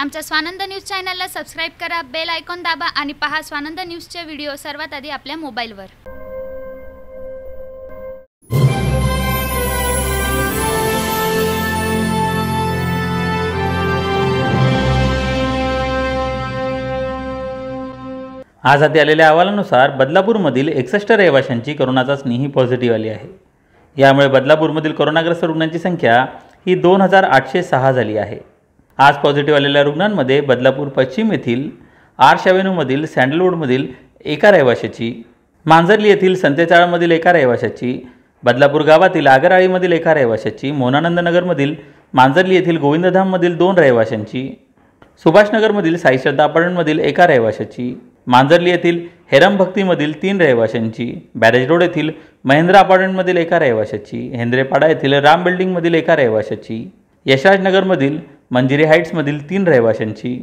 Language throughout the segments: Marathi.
आमच्या स्वानंद न्यूज चॅनलला सबस्क्राईब करा बेल आयकॉन दाबा आणि पहा स्वानंद न्यूजचे व्हिडिओ सर्वात आधी आपल्या मोबाईलवर आज हाती आलेल्या अहवालानुसार बदलापूरमधील एकसष्ट रहिवाशांची करोनाचा स्नेही पॉझिटिव्ह आली आहे यामुळे बदलापूरमधील करोनाग्रस्त रुग्णांची संख्या ही दोन हजार आठशे सहा झाली आहे आज पॉझिटिव्ह आलेल्या रुग्णांमध्ये बदलापूर पश्चिम येथील आर्श अव्हेन्यूमधील सँडलवूडमधील एका रहिवाशाची मांजरली येथील संतेचाळामधील एका रहिवाशाची बदलापूर गावातील आगराळीमधील एका रहिवाशाची मोनानंदनगरमधील मांजरली येथील गोविंदधाममधील दोन रहिवाशांची सुभाषनगरमधील साईश्रद्धा अपार्टमेंटमधील एका रहिवाशाची मांजरली येथील हेरम भक्तीमधील तीन रहिवाशांची बॅरेज रोड येथील महेंद्रा अपार्टमेंटमधील एका रहिवाशाची हेंद्रेपाडा येथील राम बिल्डिंगमधील एका रहिवाशाची यशराजनगरमधील मंजिरी हाईट्समधील तीन रहिवाशांची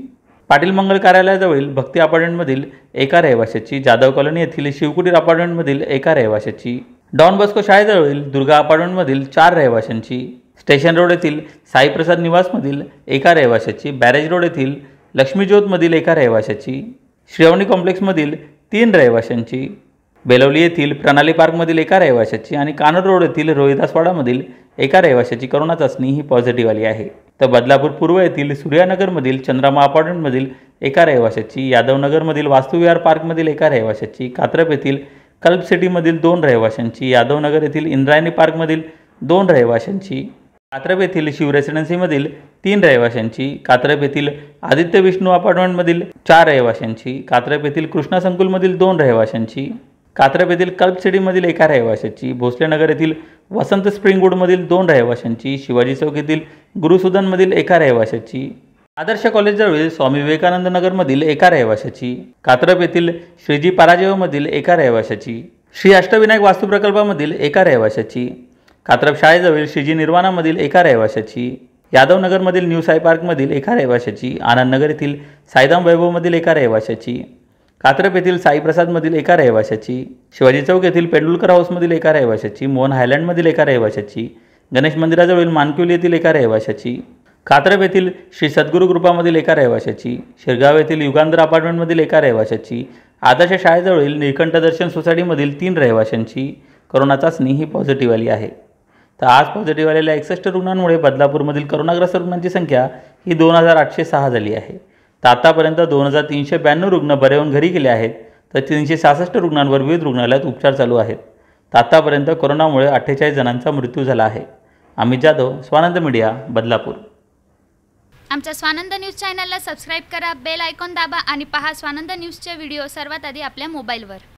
पाटील मंगल कार्यालयाजवळील भक्ती अपार्टमेंटमधील एका रहिवाशाची जाधव कॉलनी येथील शिवकुटीर अपार्टमेंटमधील एका रहिवाशाची डॉन बस्को शाळेजवळील दुर्गा अपार्टमेंटमधील चार रहिवाशांची स्टेशन रोड येथील साईप्रसाद निवासमधील एका रहिवाशाची बॅरेज रोड येथील लक्ष्मीज्योतमधील एका रहिवाशाची श्रेवणी कॉम्प्लेक्समधील तीन रहिवाशांची बेलवली येथील प्रणाली पार्कमधील एका रहिवाशाची आणि कानड रोड येथील रोहिदासवाडामधील एका रहिवाशाची करोना चाचणी ही पॉझिटिव्ह आली आहे तर बदलापूर पूर्व येथील सूर्यानगरमधील चंद्रामा अपार्टमेंटमधील एका रहिवाशाची यादवनगरमधील वास्तुविहार पार्कमधील एका रहिवाशाची कात्रप येथील कल्प सिटीमधील दोन रहिवाशांची यादवनगर येथील इंद्रायणी पार्कमधील दोन रहिवाशांची कात्रप येथील शिव रेसिडेन्सीमधील तीन रहिवाशांची कात्रप येथील आदित्य विष्णू अपार्टमेंटमधील चार रहिवाशांची कात्रप येथील कृष्णा संकुलमधील दोन रहिवाशांची कात्रप येथील कल्पसिडीमधील एका रहिवाशाची भोसलेनगर येथील वसंत स्प्रिंगवूडमधील दोन रहिवाशांची शिवाजी चौक येथील गुरुसुदनमधील एका रहिवाशाची आदर्श कॉलेजजवळील स्वामी विवेकानंद नगरमधील एका रहिवाशाची कात्रप येथील श्रीजी पाराजेवमधील एका रहिवाशाची श्री अष्टविनायक वास्तुप्रकल्पामधील एका रहिवाशाची कात्रप शाळेजवळील श्रीजी निर्वाणामधील एका रहिवाशाची यादवनगरमधील न्यू साई पार्कमधील एका रहिवाशाची आनंदनगर येथील सायदाम वैभवमधील एका रहिवाशाची कात्रप येथील साईप्रसादमधील एका रहिवाशाची शिवाजी चौक येथील पेंडुलकर हाऊसमधील एका रहिवाशाची मोहन हायलँडमधील एका रहिवाशाची गणेश मंदिराजवळील मानकिवली येथील एका रहिवाशाची कात्रप येथील श्री सद्गुरू कृपामधील एका रहिवाशाची शिरगाव येथील युगांधर अपार्टमेंटमधील एका रहिवाशाची आदर्श शाळेजवळील निळकंठदर्शन सोसायटीमधील तीन रहिवाशांची करोना चाचणी ही पॉझिटिव्ह आली आहे तर आज पॉझिटिव्ह आलेल्या एकसष्ट रुग्णांमुळे बदलापूरमधील करोनाग्रस्त रुग्णांची संख्या ही दोन हजार आठशे सहा झाली आहे तर आतापर्यंत दोन हजार तीनशे ब्याण्णव रुग्ण बरे होऊन घरी गेले आहेत तर तीनशे सहासष्ट रुग्णांवर विविध रुग्णालयात उपचार चालू आहेत तर आतापर्यंत कोरोनामुळे अठ्ठेचाळीस जणांचा मृत्यू झाला आहे अमित जाधव स्वानंद मीडिया बदलापूर आमच्या स्वानंद न्यूज चॅनलला सबस्क्राईब करा बेल आयकॉन दाबा आणि पहा स्वानंद न्यूजचे व्हिडिओ सर्वात आधी आपल्या मोबाईलवर